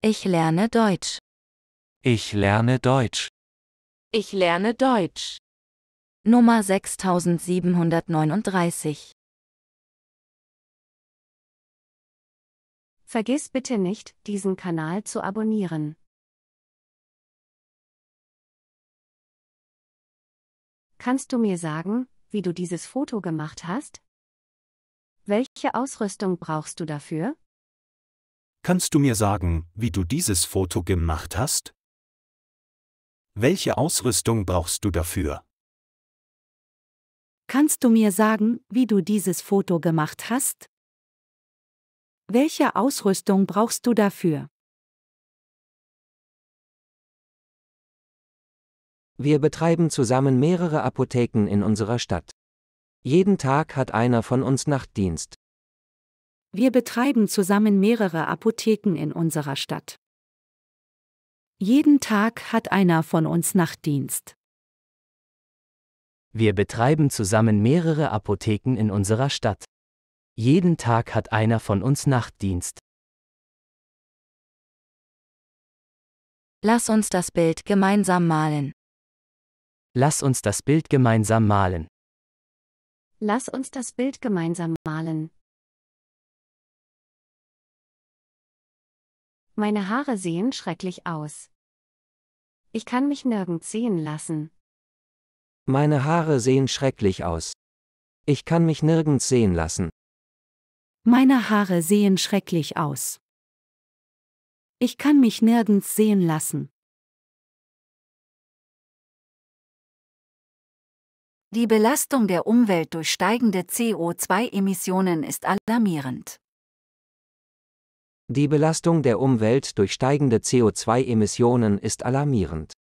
Ich lerne Deutsch. Ich lerne Deutsch. Ich lerne Deutsch. Nummer 6739. Vergiss bitte nicht, diesen Kanal zu abonnieren. Kannst du mir sagen, wie du dieses Foto gemacht hast? Welche Ausrüstung brauchst du dafür? Kannst du mir sagen, wie du dieses Foto gemacht hast? Welche Ausrüstung brauchst du dafür? Kannst du mir sagen, wie du dieses Foto gemacht hast? Welche Ausrüstung brauchst du dafür? Wir betreiben zusammen mehrere Apotheken in unserer Stadt. Jeden Tag hat einer von uns Nachtdienst. Wir betreiben zusammen mehrere Apotheken in unserer Stadt. Jeden Tag hat einer von uns Nachtdienst. Wir betreiben zusammen mehrere Apotheken in unserer Stadt. Jeden Tag hat einer von uns Nachtdienst. Lass uns das Bild gemeinsam malen. Lass uns das Bild gemeinsam malen. Lass uns das Bild gemeinsam malen. Meine Haare sehen schrecklich aus. Ich kann mich nirgends sehen lassen. Meine Haare sehen schrecklich aus. Ich kann mich nirgends sehen lassen. Meine Haare sehen schrecklich aus. Ich kann mich nirgends sehen lassen. Die Belastung der Umwelt durch steigende CO2-Emissionen ist alarmierend. Die Belastung der Umwelt durch steigende CO2-Emissionen ist alarmierend.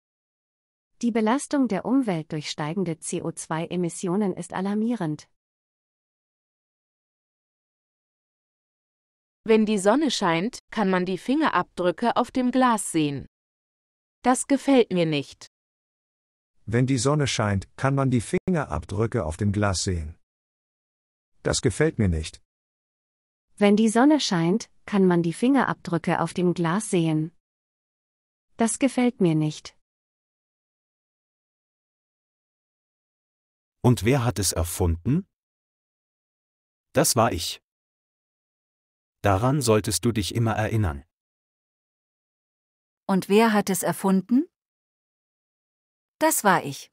Die Belastung der Umwelt durch steigende CO2-Emissionen ist alarmierend. Wenn die Sonne scheint, kann man die Fingerabdrücke auf dem Glas sehen. Das gefällt mir nicht. Wenn die Sonne scheint, kann man die Fingerabdrücke auf dem Glas sehen. Das gefällt mir nicht. Wenn die Sonne scheint, kann man die Fingerabdrücke auf dem Glas sehen. Das gefällt mir nicht. Und wer hat es erfunden? Das war ich. Daran solltest du dich immer erinnern. Und wer hat es erfunden? Das war ich.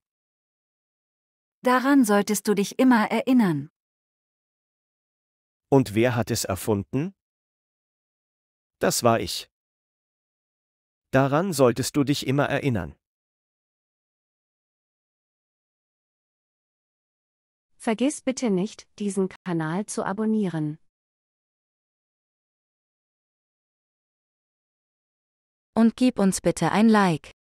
Daran solltest du dich immer erinnern. Und wer hat es erfunden? Das war ich. Daran solltest du dich immer erinnern. Vergiss bitte nicht, diesen Kanal zu abonnieren. Und gib uns bitte ein Like.